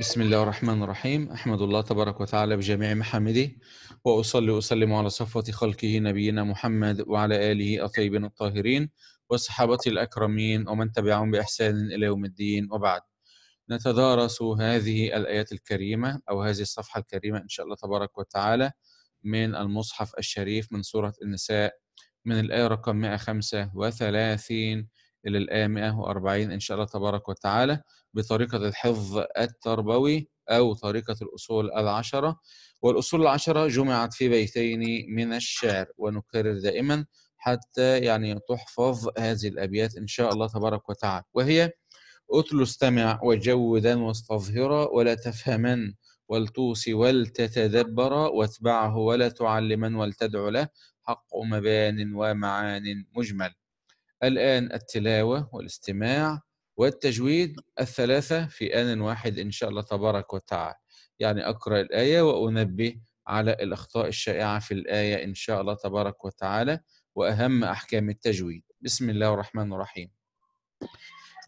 بسم الله الرحمن الرحيم أحمد الله تبارك وتعالى بجميع محمده وأصلي وأسلم على صفوة خلقه نبينا محمد وعلى آله الطيبين الطاهرين وصحابته الأكرمين ومن تبعهم بإحسان إلى يوم الدين وبعد نتدارس هذه الآيات الكريمة أو هذه الصفحة الكريمة إن شاء الله تبارك وتعالى من المصحف الشريف من سورة النساء من الآية رقم 135 إلى الآية 140 إن شاء الله تبارك وتعالى بطريقة الحفظ التربوي أو طريقة الأصول العشرة والأصول العشرة جمعت في بيتين من الشعر ونكرر دائما حتى يعني تحفظ هذه الأبيات إن شاء الله تبارك وتعالى وهي أتل استمع وجودا واستظهرا ولا تفهمن والتوصي ولتتدبر واتبعه ولا تعلما ولتدع له حق مبان ومعان مجمل الآن التلاوة والاستماع والتجويد الثلاثة في آن واحد إن شاء الله تبارك وتعالى يعني أقرأ الآية وأنبه على الأخطاء الشائعة في الآية إن شاء الله تبارك وتعالى وأهم أحكام التجويد بسم الله الرحمن الرحيم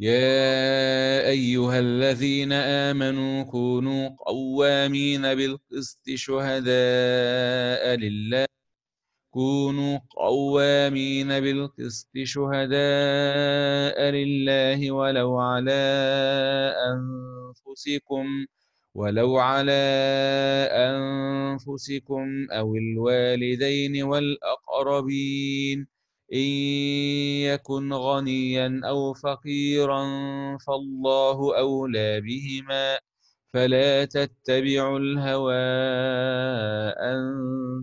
يا أيها الذين آمنوا كونوا قوامين بالقسط شهداء لله كونوا قوامين بالقسط شهداء لله ولو على أنفسكم ولو على أنفسكم أو الوالدين والأقربين إن يكن غنيا أو فقيرا فالله أولى بهما فلا تتبعوا الهوى أن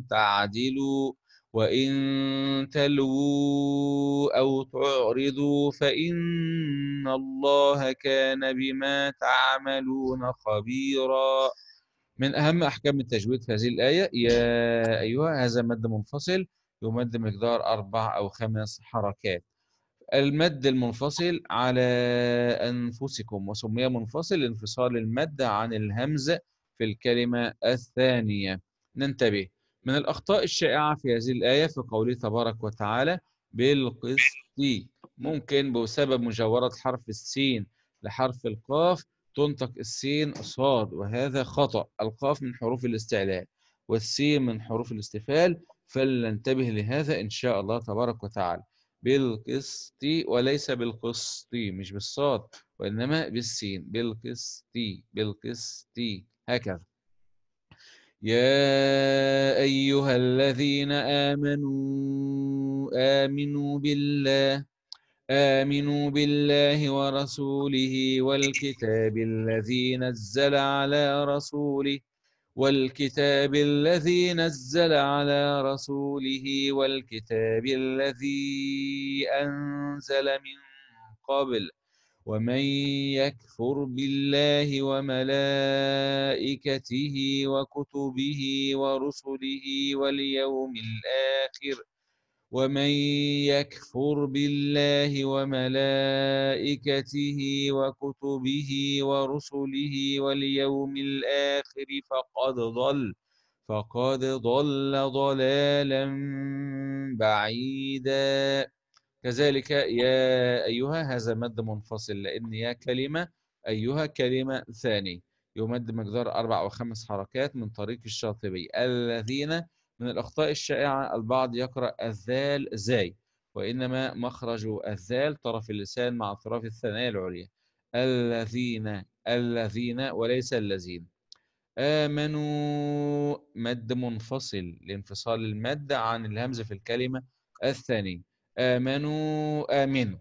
تعدلوا وإن تلووا أو تعرضوا فإن الله كان بما تعملون خبيرا من أهم أحكام التجويد في هذه الآية يا أيها هذا مد منفصل يمد مقدار أربع أو خمس حركات المد المنفصل على أنفسكم وسمي منفصل انفصال المد عن الهمز في الكلمة الثانية ننتبه من الأخطاء الشائعة في هذه الآية في قوله تبارك وتعالى بالقسط ممكن بسبب مجاورة حرف السين لحرف القاف تنطق السين صاد وهذا خطأ القاف من حروف الاستعلاء والسين من حروف الاستفال فلننتبه لهذا إن شاء الله تبارك وتعالى بالقسط وليس بالقسط مش بالصاد وإنما بالسين بالقسط بالقسط هكذا يا أيها الذين آمنوا آمنوا بالله آمنوا بالله ورسوله والكتاب الذي نزل على رسوله والكتاب الذي نزل على رسوله والكتاب الذي أنزل من قبل ومن يكفر بالله وملائكته وكتبه ورسله واليوم الآخر ومن يكفر بالله وملائكته وكتبه ورسله واليوم الآخر فقد ضل فقد ضل ضلالا بعيدا كذلك يا أيها هذا مد منفصل لأن يا كلمة أيها كلمة ثاني يمد مقدار أربع وخمس حركات من طريق الشاطبي الذين من الأخطاء الشائعة البعض يقرأ الذال زاي وإنما مخرج الذال طرف اللسان مع طرف الثنايا العليا الذين الذين وليس الذين آمنوا مد منفصل لانفصال المد عن الهمز في الكلمة الثانية آمنوا آمنوا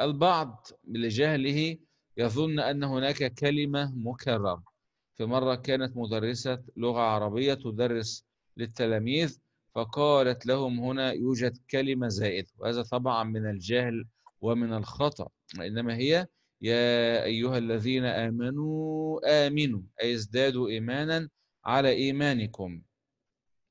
البعض لجهله يظن أن هناك كلمة مكررة في مرة كانت مدرسة لغة عربية تدرس للتلاميذ فقالت لهم هنا يوجد كلمة زائدة وهذا طبعا من الجهل ومن الخطأ وإنما هي يا أيها الذين آمنوا آمنوا أي ازدادوا إيمانا على إيمانكم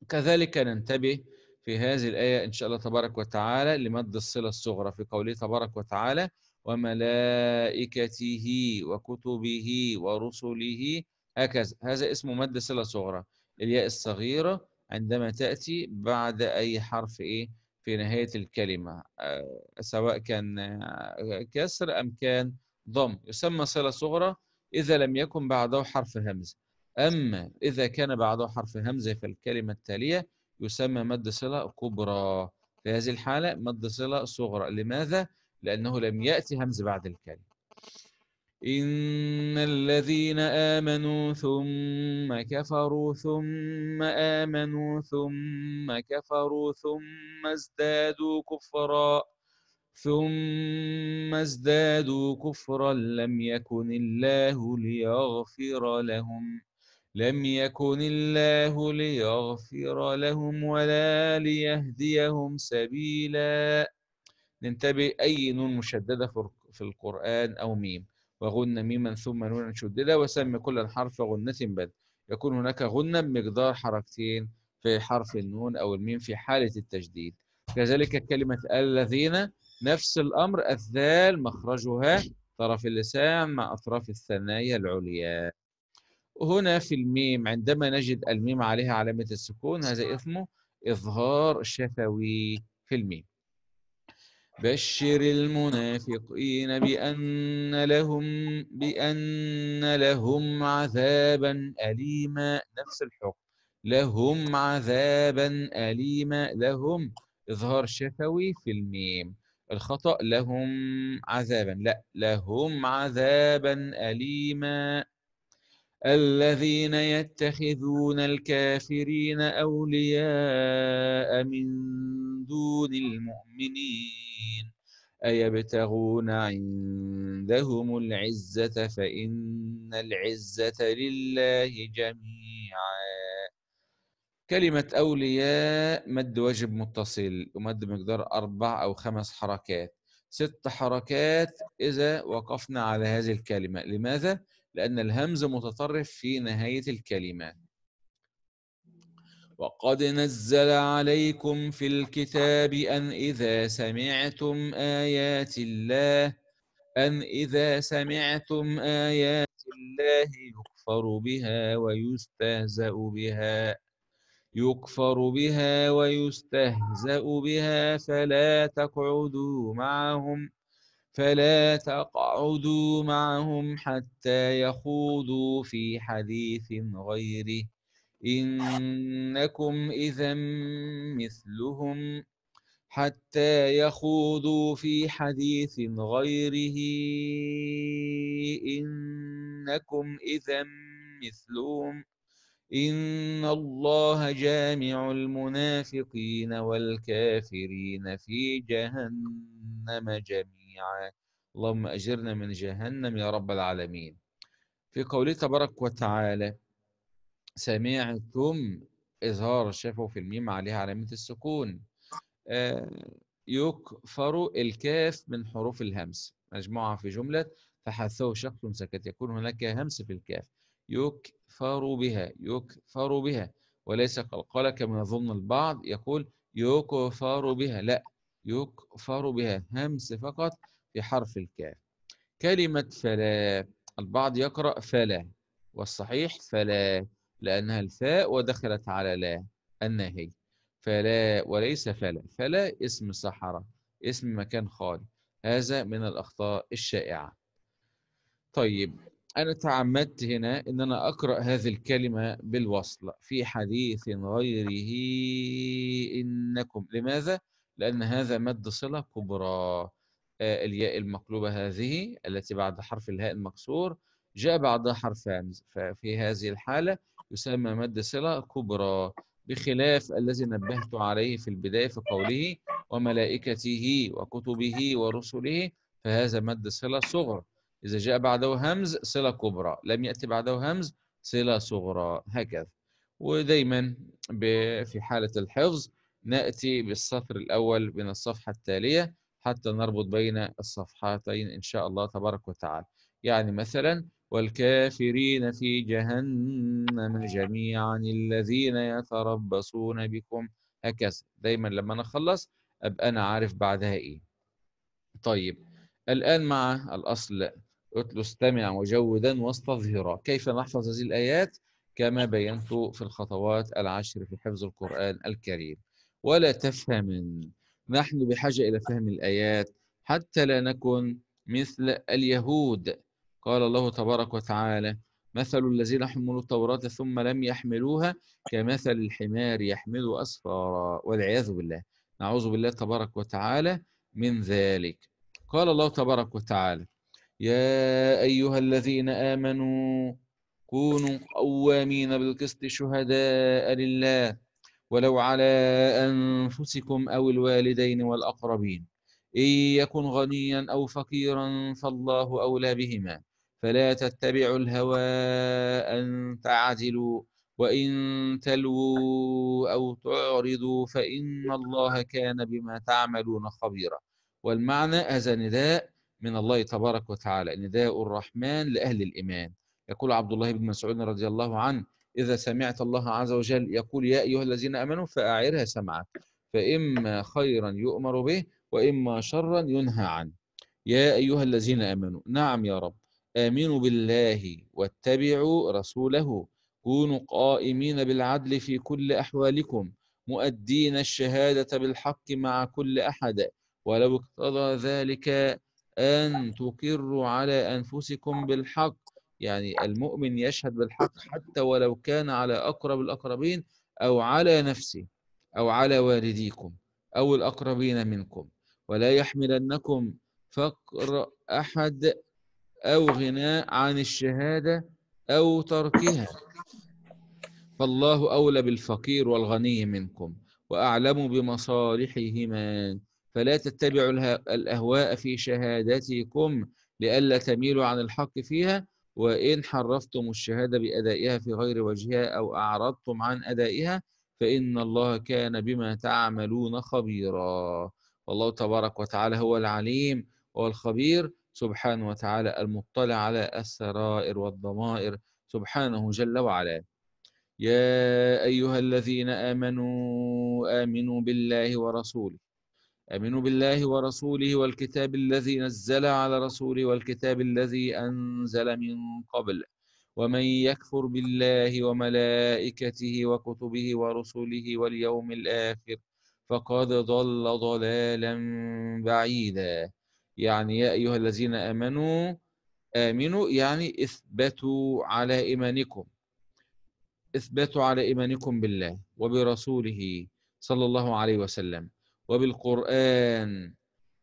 كذلك ننتبه في هذه الآية إن شاء الله تبارك وتعالى لمد الصلة الصغرى في قوله تبارك وتعالى وملائكته وكتبه ورسله هكذا هذا اسمه مد صلة صغرى الياء الصغيرة عندما تأتي بعد أي حرف إيه في نهاية الكلمة آه، سواء كان آه، كسر أم كان ضم يسمى صلة صغرى إذا لم يكن بعده حرف همزة أما إذا كان بعده حرف همزة فالكلمة التالية يسمى مد صلة كبرى في هذه الحالة مد صلة صغرى لماذا؟ لأنه لم يأتي همز بعد الكلمة إن الذين آمنوا ثم كفروا ثم آمنوا ثم كفروا ثم ازدادوا كفرا ثم ازدادوا كفرا لم يكن الله ليغفر لهم لم يكن الله ليغفر لهم ولا ليهديهم سبيلا ننتبه أي نون مشددة في القرآن أو ميم وغن ميما ثم نونا شددة وسم كل حرف غنة بد يكون هناك غنة بمقدار حركتين في حرف النون أو الميم في حالة التجديد كذلك كلمة الذين نفس الأمر الذال مخرجها طرف اللسان مع أطراف الثنايا العليا هنا في الميم عندما نجد الميم عليها علامة السكون هذا اسمه إظهار شفوي في الميم بشر المنافقين بأن لهم بأن لهم عذابا أليما نفس الحكم لهم عذابا أليما لهم إظهار شفوي في الميم الخطأ لهم عذابا لا لهم عذابا أليما الذين يتخذون الكافرين أولياء من دون المؤمنين أيبتغون عندهم العزة فإن العزة لله جميعا كلمة أولياء مد واجب متصل ومد مقدار أربع أو خمس حركات ست حركات إذا وقفنا على هذه الكلمة لماذا؟ لأن الهمز متطرف في نهاية الكلمة وقد نزل عليكم في الكتاب أن إذا سمعتم آيات الله أن إذا سمعتم آيات الله يكفر بها ويستهزأ بها يكفر بها ويستهزأ بها فلا تقعدوا معهم فلا تقعدوا معهم حتى يخوضوا في حديث غيره إنكم إذا مثلهم حتى يخوضوا في حديث غيره إنكم إذا مثلهم إن الله جامع المنافقين والكافرين في جهنم جميعا جميعا اللهم أجرنا من جهنم يا رب العالمين في قوله تبارك وتعالى سمعتم إظهار الشفه في الميم عليها علامة السكون آه، يكفر الكاف من حروف الهمس مجموعة في جملة فحثه شخص سكت يكون هناك همس في الكاف يكفر بها يكفر بها وليس قال كما يظن البعض يقول يكفر بها لا يكفر بها همس فقط في حرف الكاف كلمة فلا البعض يقرأ فلا والصحيح فلا لأنها الفاء ودخلت على لا الناهي فلا وليس فلا فلا اسم صحراء اسم مكان خالي هذا من الأخطاء الشائعة طيب أنا تعمدت هنا إن أنا أقرأ هذه الكلمة بالوصل في حديث غيره إنكم لماذا؟ لأن هذا مد صلة كبرى آه، الياء المقلوبة هذه التي بعد حرف الهاء المكسور جاء بعدها حرفان ففي هذه الحالة يسمى مد صلة كبرى بخلاف الذي نبهت عليه في البداية في قوله وملائكته وكتبه ورسله فهذا مد صلة صغرى إذا جاء بعده همز صلة كبرى لم يأتي بعده همز صلة صغرى هكذا ودايما في حالة الحفظ نأتي بالسطر الأول من الصفحة التالية حتى نربط بين الصفحتين إن شاء الله تبارك وتعالى يعني مثلا والكافرين في جهنم جميعا الذين يتربصون بكم هكذا دايما لما أنا أخلص أبقى أنا عارف بعدها إيه طيب الآن مع الأصل اتلو استمع وجودا واستظهرا كيف نحفظ هذه الآيات كما بينت في الخطوات العشر في حفظ القرآن الكريم ولا تفهم نحن بحاجة إلى فهم الآيات حتى لا نكن مثل اليهود قال الله تبارك وتعالى مثل الذين حملوا التوراة ثم لم يحملوها كمثل الحمار يحمل أسفارا والعياذ بالله نعوذ بالله تبارك وتعالى من ذلك قال الله تبارك وتعالى يا أيها الذين آمنوا كونوا قوامين بالقسط شهداء لله ولو على أنفسكم أو الوالدين والأقربين إن يكن غنيا أو فقيرا فالله أولى بهما فلا تتبعوا الهوى أن تعدلوا وإن تلووا أو تعرضوا فإن الله كان بما تعملون خبيرا والمعنى هذا نداء من الله تبارك وتعالى نداء الرحمن لأهل الإيمان يقول عبد الله بن مسعود رضي الله عنه إذا سمعت الله عز وجل يقول يا أيها الذين آمنوا فأعرها سمعك فإما خيرا يؤمر به وإما شرا ينهى عنه يا أيها الذين آمنوا نعم يا رب آمنوا بالله واتبعوا رسوله كونوا قائمين بالعدل في كل أحوالكم مؤدين الشهادة بالحق مع كل أحد ولو اقتضى ذلك أن تقروا على أنفسكم بالحق يعني المؤمن يشهد بالحق حتى ولو كان على أقرب الأقربين أو على نفسه أو على والديكم أو الأقربين منكم ولا يحملنكم فقر أحد أو غناء عن الشهادة أو تركها فالله أولى بالفقير والغني منكم وأعلم بمصالحهما فلا تتبعوا الأهواء في شهادتكم لئلا تميلوا عن الحق فيها وإن حرفتم الشهادة بأدائها في غير وجهها أو أعرضتم عن أدائها فإن الله كان بما تعملون خبيرا والله تبارك وتعالى هو العليم هو الخبير سبحانه وتعالى المطلع على السرائر والضمائر سبحانه جل وعلا يا أيها الذين آمنوا آمنوا بالله ورسوله امنوا بالله ورسوله والكتاب الذي نزل على رسوله والكتاب الذي انزل من قبل ومن يكفر بالله وملائكته وكتبه ورسله واليوم الاخر فقد ضل ضلالا بعيدا يعني يا ايها الذين امنوا امنوا يعني اثبتوا على ايمانكم اثبتوا على ايمانكم بالله وبرسوله صلى الله عليه وسلم وبالقرآن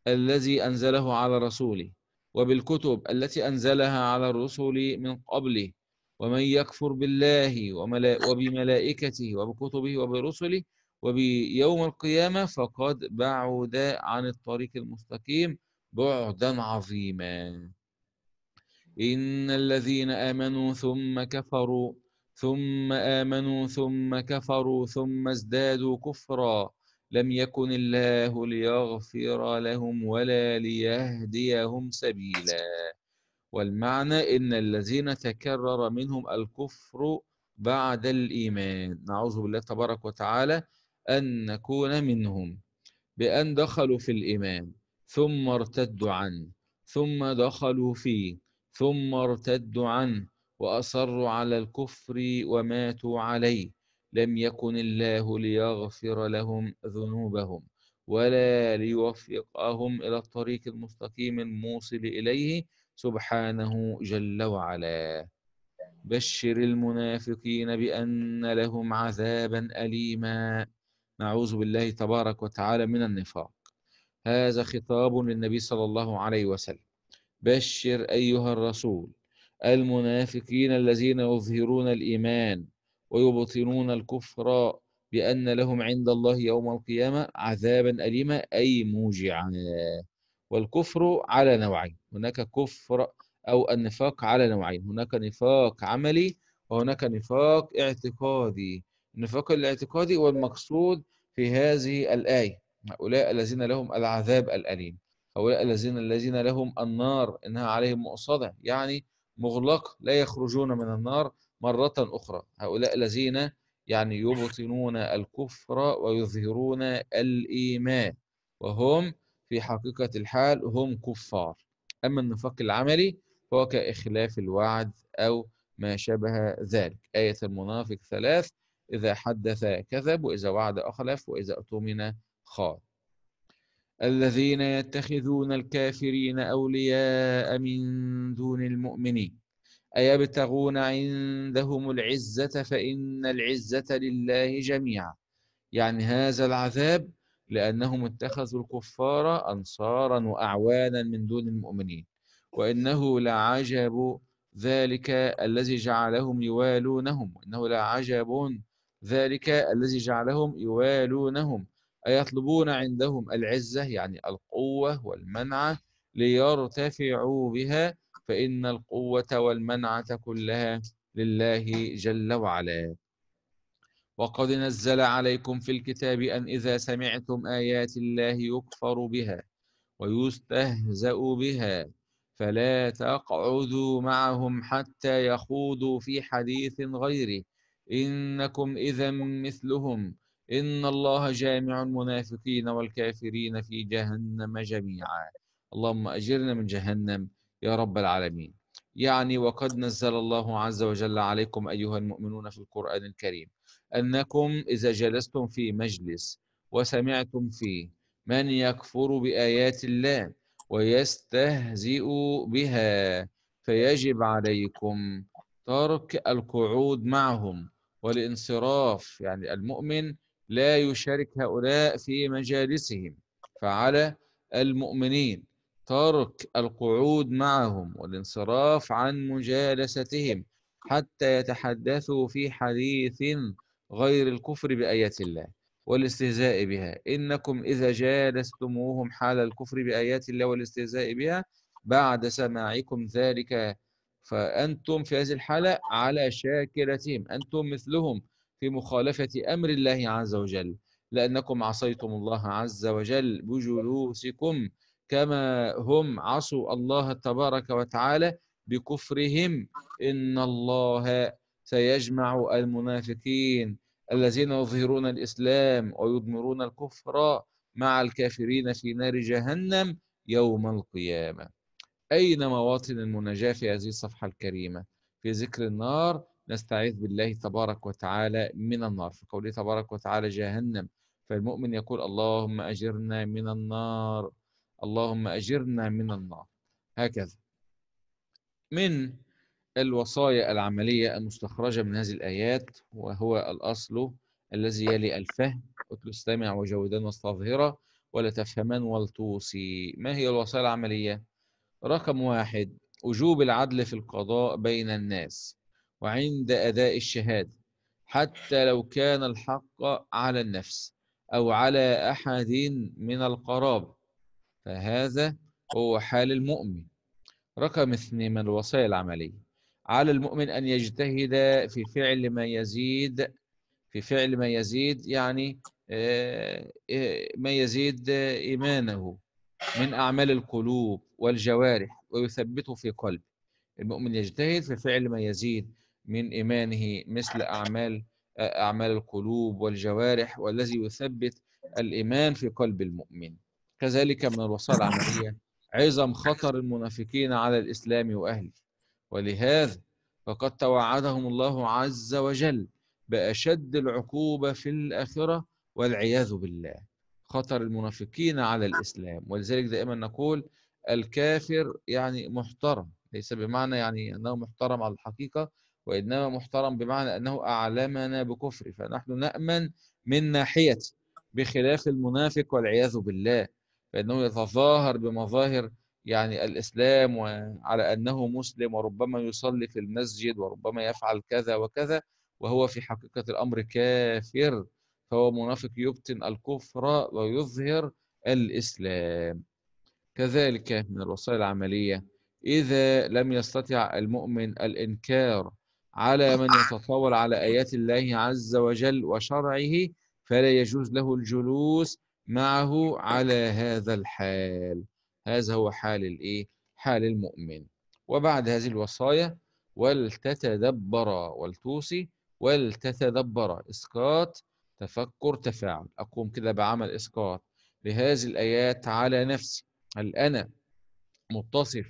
الذي أنزله على رسوله وبالكتب التي أنزلها على الرسل من قبله ومن يكفر بالله وبملائكته وبكتبه وبرسله وبيوم القيامة فقد بعد عن الطريق المستقيم بعدا عظيما إن الذين آمنوا ثم كفروا ثم آمنوا ثم كفروا ثم ازدادوا كفرا لم يكن الله ليغفر لهم ولا ليهديهم سبيلا والمعنى إن الذين تكرر منهم الكفر بعد الإيمان نعوذ بالله تبارك وتعالى أن نكون منهم بأن دخلوا في الإيمان ثم ارتدوا عنه ثم دخلوا فيه ثم ارتدوا عنه وأصروا على الكفر وماتوا عليه لم يكن الله ليغفر لهم ذنوبهم ولا ليوفقهم إلى الطريق المستقيم الموصل إليه سبحانه جل وعلا بشر المنافقين بأن لهم عذابا أليما نعوذ بالله تبارك وتعالى من النفاق هذا خطاب للنبي صلى الله عليه وسلم بشر أيها الرسول المنافقين الذين يظهرون الإيمان ويبطلون الكفر بأن لهم عند الله يوم القيامة عذابا أليما أي موجعا والكفر على نوعين هناك كفر أو النفاق على نوعين هناك نفاق عملي وهناك نفاق اعتقادي النفاق الاعتقادي هو المقصود في هذه الآية هؤلاء الذين لهم العذاب الأليم هؤلاء الذين الذين لهم النار إنها عليهم مؤصدة يعني مغلق لا يخرجون من النار مرة أخرى هؤلاء الذين يعني يبطنون الكفر ويظهرون الإيمان وهم في حقيقة الحال هم كفار أما النفاق العملي فهو كإخلاف الوعد أو ما شبه ذلك آية المنافق ثلاث إذا حدث كذب وإذا وعد أخلف وإذا أؤتمن خان الذين يتخذون الكافرين أولياء من دون المؤمنين أيبتغون عندهم العزة فإن العزة لله جميعا يعني هذا العذاب لأنهم اتخذوا الكفار أنصارا وأعوانا من دون المؤمنين وإنه لعجب ذلك الذي جعلهم يوالونهم إنه لعجب ذلك الذي جعلهم يوالونهم أيطلبون عندهم العزة يعني القوة والمنعة ليرتفعوا بها فإن القوة والمنعة كلها لله جل وعلا وقد نزل عليكم في الكتاب أن إذا سمعتم آيات الله يكفر بها ويستهزأ بها فلا تقعدوا معهم حتى يخوضوا في حديث غيره إنكم إذا مثلهم إن الله جامع المنافقين والكافرين في جهنم جميعا اللهم أجرنا من جهنم يا رب العالمين يعني وقد نزل الله عز وجل عليكم أيها المؤمنون في القرآن الكريم أنكم إذا جلستم في مجلس وسمعتم فيه من يكفر بآيات الله ويستهزئ بها فيجب عليكم ترك القعود معهم والانصراف يعني المؤمن لا يشارك هؤلاء في مجالسهم فعلى المؤمنين ترك القعود معهم والانصراف عن مجالستهم حتى يتحدثوا في حديث غير الكفر بآيات الله والاستهزاء بها إنكم إذا جالستموهم حال الكفر بآيات الله والاستهزاء بها بعد سماعكم ذلك فأنتم في هذه الحالة على شاكلتهم أنتم مثلهم في مخالفة أمر الله عز وجل لأنكم عصيتم الله عز وجل بجلوسكم كما هم عصوا الله تبارك وتعالى بكفرهم إن الله سيجمع المنافقين الذين يظهرون الإسلام ويضمرون الكفر مع الكافرين في نار جهنم يوم القيامة أين مواطن المناجاة في هذه الصفحة الكريمة في ذكر النار نستعيذ بالله تبارك وتعالى من النار في قوله تبارك وتعالى جهنم فالمؤمن يقول اللهم أجرنا من النار اللهم أجرنا من النار هكذا من الوصايا العملية المستخرجة من هذه الآيات وهو الأصل الذي يلي الفهم اتل استمع وجودان واستظهرة ولا تفهمان والتوصي ما هي الوصايا العملية؟ رقم واحد وجوب العدل في القضاء بين الناس وعند أداء الشهادة حتى لو كان الحق على النفس أو على أحد من القرابة فهذا هو حال المؤمن رقم اثنين من الوصايا العملية على المؤمن أن يجتهد في فعل ما يزيد في فعل ما يزيد يعني آه، آه، ما يزيد إيمانه من أعمال القلوب والجوارح ويثبته في قلبه المؤمن يجتهد في فعل ما يزيد من إيمانه مثل أعمال آه، أعمال القلوب والجوارح والذي يثبت الإيمان في قلب المؤمن كذلك من الوصايا العملية عظم خطر المنافقين على الإسلام وأهله ولهذا فقد توعدهم الله عز وجل بأشد العقوبة في الآخرة والعياذ بالله خطر المنافقين على الإسلام ولذلك دائما نقول الكافر يعني محترم ليس بمعنى يعني أنه محترم على الحقيقة وإنما محترم بمعنى أنه أعلمنا بكفره فنحن نأمن من ناحية بخلاف المنافق والعياذ بالله فإنه يتظاهر بمظاهر يعني الإسلام وعلى أنه مسلم وربما يصلي في المسجد وربما يفعل كذا وكذا وهو في حقيقة الأمر كافر فهو منافق يبطن الكفر ويظهر الإسلام كذلك من الوصايا العملية إذا لم يستطع المؤمن الإنكار على من يتطاول على آيات الله عز وجل وشرعه فلا يجوز له الجلوس معه على هذا الحال هذا هو حال الايه حال المؤمن وبعد هذه الوصايا ولتتدبرا ولتوصي ولتتدبرا اسقاط تفكر تفاعل اقوم كده بعمل اسقاط لهذه الايات على نفسي هل انا متصف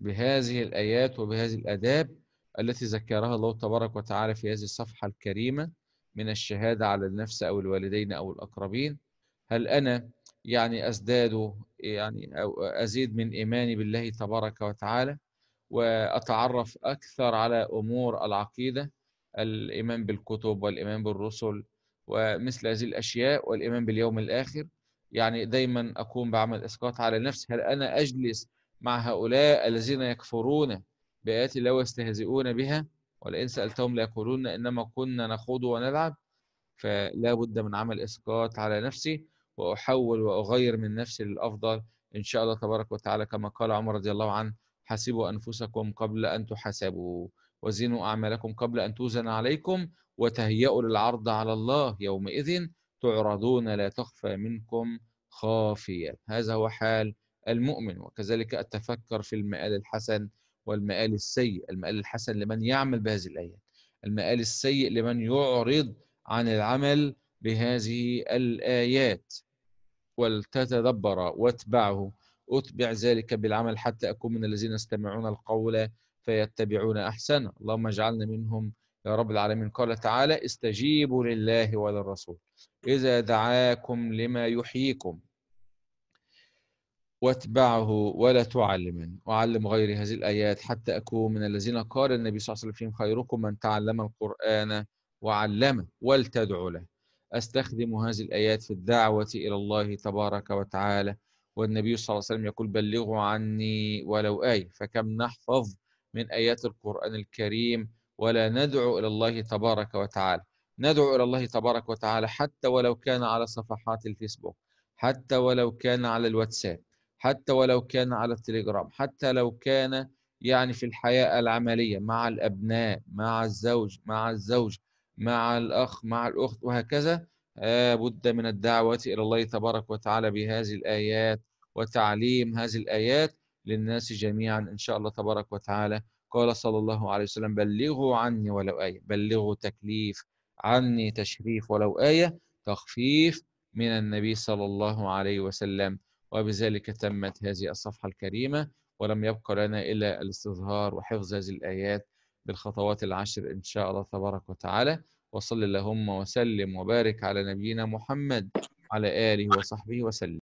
بهذه الايات وبهذه الاداب التي ذكرها الله تبارك وتعالى في هذه الصفحه الكريمه من الشهاده على النفس او الوالدين او الاقربين هل أنا يعني أزداد يعني أو أزيد من إيماني بالله تبارك وتعالى وأتعرف أكثر على أمور العقيدة الإيمان بالكتب والإيمان بالرسل ومثل هذه الأشياء والإيمان باليوم الآخر يعني دايما أقوم بعمل إسقاط على نفسي هل أنا أجلس مع هؤلاء الذين يكفرون بآيات الله ويستهزئون بها ولئن سألتهم ليقولون إنما كنا نخوض ونلعب فلا بد من عمل إسقاط على نفسي وأحول وأغير من نفسي للأفضل إن شاء الله تبارك وتعالى كما قال عمر رضي الله عنه حاسبوا أنفسكم قبل أن تحاسبوا وزنوا أعمالكم قبل أن توزن عليكم وتهيأوا للعرض على الله يومئذ تعرضون لا تخفى منكم خافية هذا هو حال المؤمن وكذلك التفكر في المآل الحسن والمآل السيء المآل الحسن لمن يعمل بهذه الآيات المآل السيء لمن يعرض عن العمل بهذه الآيات ولتتدبر واتبعه أتبع ذلك بالعمل حتى أكون من الذين يستمعون القول فيتبعون أحسنه اللهم اجعلنا منهم يا رب العالمين قال تعالى استجيبوا لله وللرسول إذا دعاكم لما يحييكم واتبعه ولا تعلمن وعلم غير هذه الآيات حتى أكون من الذين قال النبي صلى الله عليه وسلم خيركم من تعلم القرآن وعلمه ولتدعو له أستخدم هذه الآيات في الدعوة إلى الله تبارك وتعالى والنبي صلى الله عليه وسلم يقول بلغوا عني ولو آية فكم نحفظ من آيات القرآن الكريم ولا ندعو إلى الله تبارك وتعالى ندعو إلى الله تبارك وتعالى حتى ولو كان على صفحات الفيسبوك حتى ولو كان على الواتساب حتى ولو كان على التليجرام حتى لو كان يعني في الحياة العملية مع الأبناء مع الزوج مع الزوج مع الأخ مع الأخت وهكذا بد من الدعوة إلى الله تبارك وتعالى بهذه الآيات وتعليم هذه الآيات للناس جميعا إن شاء الله تبارك وتعالى قال صلى الله عليه وسلم بلغوا عني ولو آية بلغوا تكليف عني تشريف ولو آية تخفيف من النبي صلى الله عليه وسلم وبذلك تمت هذه الصفحة الكريمة ولم يبقى لنا إلا الاستظهار وحفظ هذه الآيات بالخطوات العشر إن شاء الله تبارك وتعالى وصل اللهم وسلم وبارك على نبينا محمد على آله وصحبه وسلم